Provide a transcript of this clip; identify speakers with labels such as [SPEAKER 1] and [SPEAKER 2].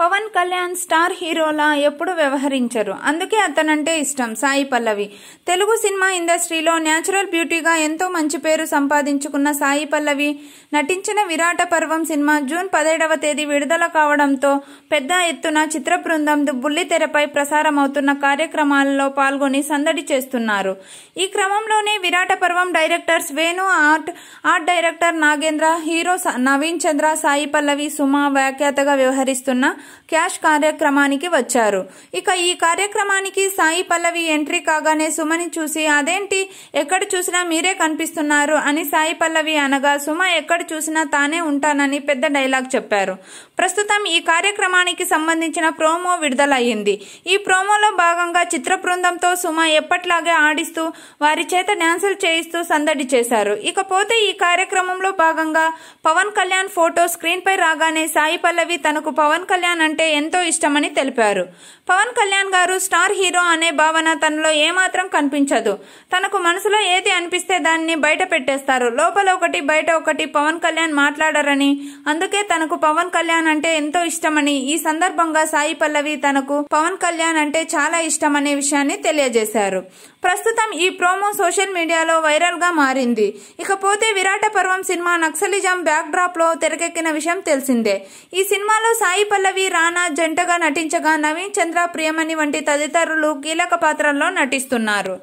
[SPEAKER 1] Pawan Kalyan star హీరోలా ఎప్పుడు వ్యవహరించరు అందుకే అతనంటే ఇష్టం సాయి పల్లవి తెలుగు సినిమా ఇండస్ట్రీలో న్యాచురల్ బ్యూటీగా ఎంతో మంచి పేరు సంపాదించుకున్న సాయి పల్లవి నటించిన విరాట పర్వం సినిమా జూన్ పదిహేడవ తేదీ విడుదల కావడంతో పెద్ద ఎత్తున చిత్ర బృందం బుల్లితెరపై ప్రసారమవుతున్న కార్యక్రమాలలో పాల్గొని సందడి చేస్తున్నారు ఈ క్రమంలోనే Virata Parvam directors Venu art art director Nagendra hero Naveen Chandra Sai Pallavi Suma వ్యాఖ్యాతగా వ్యవహరిస్తున్న క్యాష్ కార్యక్రమానికి వచ్చారు ఇక ఈ కార్యక్రమానికి సాయి పల్లవి ఎంట్రీ కాగానే సుమని చూసి అదేంటి ఎక్కడ చూసినా మీరే కనిపిస్తున్నారు అని సాయి పల్లవి అనగా సుమ ఎక్కడ చూసినా తానే ఉంటానని పెద్ద డైలాగ్ చెప్పారు ప్రస్తుతం ఈ కార్యక్రమానికి సంబంధించిన ప్రోమో విడుదలయ్యింది ఈ ప్రోమోలో భాగంగా చిత్ర బృందంతో సుమ ఎప్పట్లాగే ఆడిస్తూ వారి చేత డ్యాన్సులు చేయిస్తూ సందడి చేశారు ఇకపోతే ఈ కార్యక్రమంలో భాగంగా పవన్ కళ్యాణ్ ఫోటో స్క్రీన్పై రాగానే సాయి పల్లవి తనకు పవన్ కళ్యాణ్ కళ్యాణ్ అంటే ఎంతో ఇష్టమని తెలిపారు పవన్ కళ్యాణ్ గారు స్టార్ హీరో అనే భావన తనలో ఏమాత్రం కనిపించదు తనకు మనసులో ఏది అనిపిస్తే దాన్ని బయట పెట్టేస్తారు లోపల ఒకటి బయట ఒకటి పవన్ కళ్యాణ్ మాట్లాడారని అందుకే తనకు పవన్ కళ్యాణ్ అంటే ఎంతో ఇష్టమని ఈ సందర్భంగా సాయి పల్లవి తనకు పవన్ కళ్యాణ్ అంటే చాలా ఇష్టమనే విషయాన్ని తెలియజేశారు ప్రస్తుతం ఈ ప్రోమో సోషల్ మీడియాలో వైరల్గా మారింది ఇకపోతే విరాట పర్వం సినిమా నక్సలిజం బ్యాక్ లో తెరకెక్కిన విషయం తెలిసిందే ఈ సినిమాలో సాయి పల్లవి రానా జంటగా నటించగా నవీన్ చంద్ర ప్రియమణి వంటి తదితరులు కీలక పాత్రల్లో నటిస్తున్నారు